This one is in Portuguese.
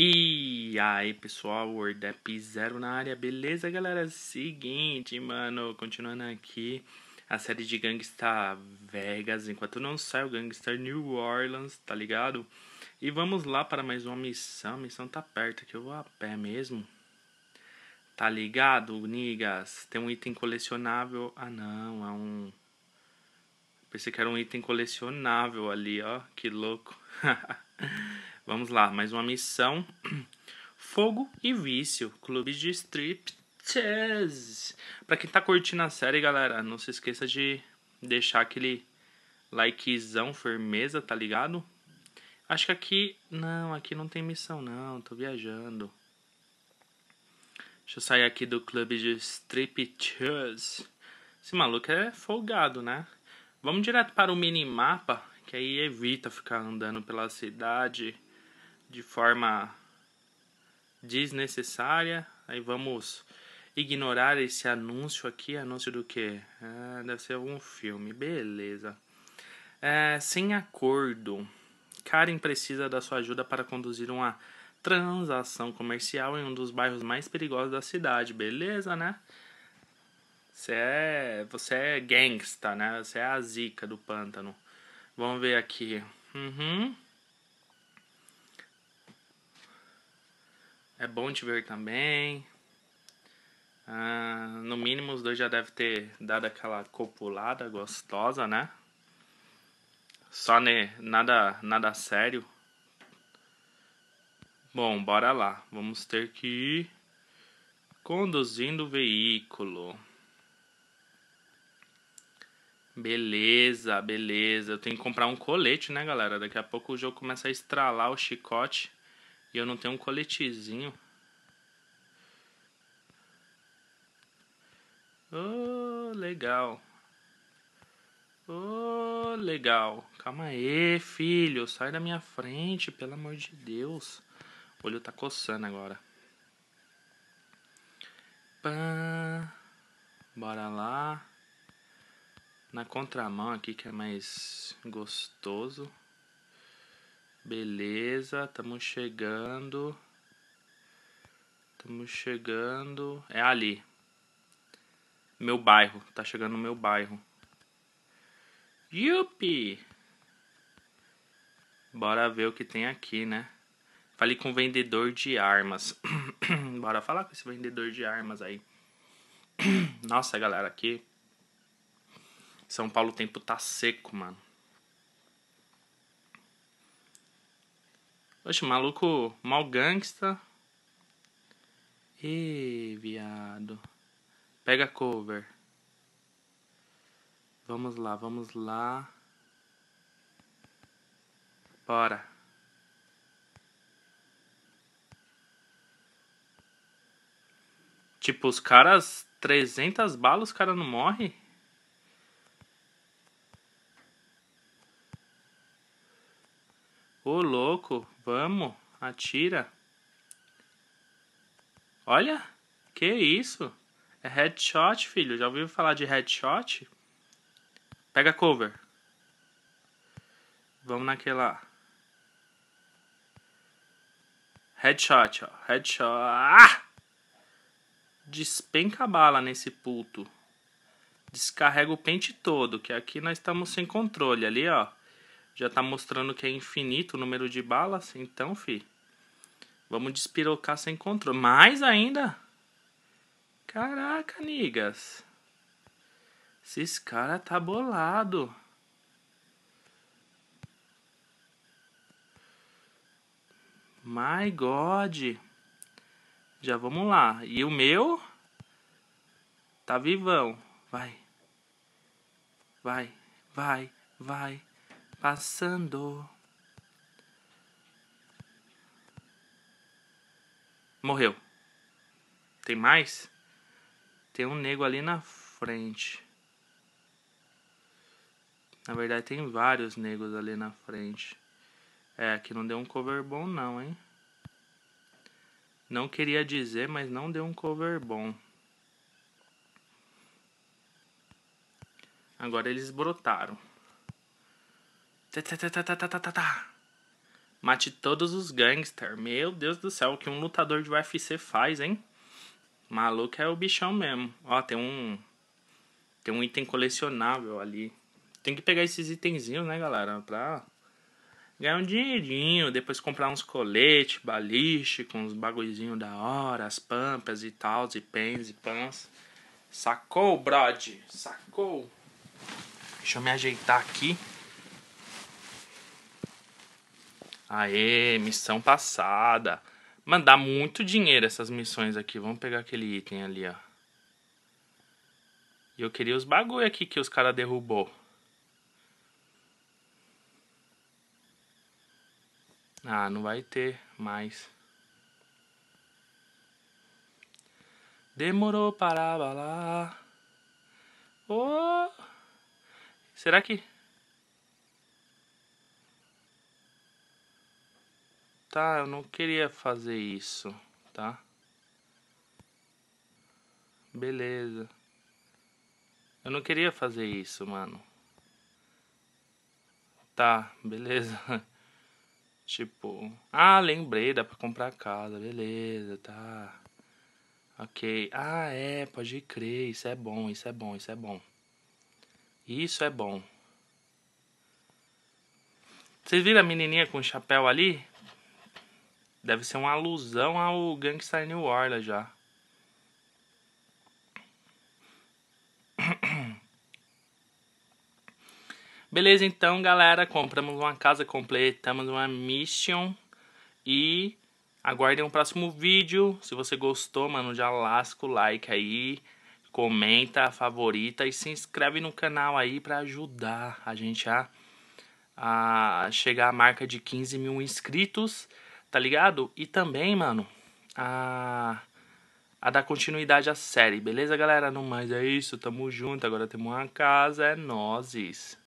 E aí, pessoal, WordApp Zero na área, beleza, galera? Seguinte, mano, continuando aqui a série de Gangsta Vegas, enquanto não sai o Gangsta New Orleans, tá ligado? E vamos lá para mais uma missão, a missão tá perto aqui eu vou a pé mesmo. Tá ligado, nigas? Tem um item colecionável, ah não, é um... Pensei que era um item colecionável ali, ó, que louco. Vamos lá, mais uma missão. Fogo e Vício, clube de striptease. Pra quem tá curtindo a série, galera, não se esqueça de deixar aquele likezão, firmeza, tá ligado? Acho que aqui... Não, aqui não tem missão, não. Tô viajando. Deixa eu sair aqui do clube de striptease. Esse maluco é folgado, né? Vamos direto para o minimapa, que aí evita ficar andando pela cidade de forma desnecessária. Aí vamos ignorar esse anúncio aqui. Anúncio do que? Ah, deve ser algum filme. Beleza. É, sem acordo. Karen precisa da sua ajuda para conduzir uma transação comercial em um dos bairros mais perigosos da cidade. Beleza, né? Você é, você é gangsta, né? Você é a zica do pântano. Vamos ver aqui. Uhum. É bom te ver também. Ah, no mínimo, os dois já devem ter dado aquela copulada gostosa, né? Só ne, nada, nada sério. Bom, bora lá. Vamos ter que ir conduzindo o veículo. Beleza, beleza. Eu tenho que comprar um colete, né, galera? Daqui a pouco o jogo começa a estralar o chicote. E eu não tenho um coletezinho. Oh, legal. Oh, legal. Calma aí, filho. Sai da minha frente, pelo amor de Deus. O olho tá coçando agora. Bora lá. Na contramão aqui que é mais gostoso. Beleza, estamos chegando. Estamos chegando. É ali. Meu bairro. Tá chegando o meu bairro. Yupi! Bora ver o que tem aqui, né? Falei com o vendedor de armas. Bora falar com esse vendedor de armas aí. Nossa, galera, aqui. São Paulo o tempo tá seco, mano. Oxe, maluco mal gangsta. E viado. Pega cover. Vamos lá, vamos lá. Bora. Tipo, os caras 300 balas, o cara não morre? Ô louco, vamos, atira. Olha, que isso? É headshot, filho. Já ouviu falar de headshot? Pega cover. Vamos naquela. Headshot, ó. Headshot. Ah! Despenca a bala nesse puto. Descarrega o pente todo, que aqui nós estamos sem controle. Ali, ó. Já tá mostrando que é infinito o número de balas. Então, fi. Vamos despirocar sem controle. Mais ainda? Caraca, niggas. Esses cara tá bolado. My God. Já vamos lá. E o meu? Tá vivão. Vai. Vai, vai, vai, passando. Morreu. Tem mais? Tem um nego ali na frente. Na verdade, tem vários negros ali na frente. É, aqui não deu um cover bom, não, hein? Não queria dizer, mas não deu um cover bom. Agora eles brotaram. Mate todos os gangsters. Meu Deus do céu, o que um lutador de UFC faz, hein? Maluco é o bichão mesmo. Ó, tem um. Tem um item colecionável ali. Tem que pegar esses itenzinhos, né, galera? Pra ganhar um dinheirinho. Depois comprar uns coletes, com uns bagulhozinhos da hora, as pampas e tal, e pens e pans. Sacou, Brod? Sacou? Deixa eu me ajeitar aqui. Aê, missão passada. Mano, dá muito dinheiro essas missões aqui. Vamos pegar aquele item ali, ó. E eu queria os bagulho aqui que os caras derrubou. Ah, não vai ter mais. Demorou para abalar. Oh! Será que tá, eu não queria fazer isso, tá? Beleza. Eu não queria fazer isso, mano. Tá, beleza. tipo, ah, lembrei, dá pra comprar casa, beleza, tá. Ok, ah, é, pode crer, isso é bom, isso é bom, isso é bom. Isso é bom. Vocês viram a menininha com o chapéu ali? Deve ser uma alusão ao Gangsta New Orleans já. Beleza, então, galera, compramos uma casa, completamos uma mission e aguardem o próximo vídeo. Se você gostou, mano, já lasca o like aí, comenta, favorita e se inscreve no canal aí para ajudar a gente a, a chegar à marca de 15 mil inscritos. Tá ligado? E também, mano, a a dar continuidade à série, beleza, galera? Não mais é isso, tamo junto, agora temos uma casa, é nozes.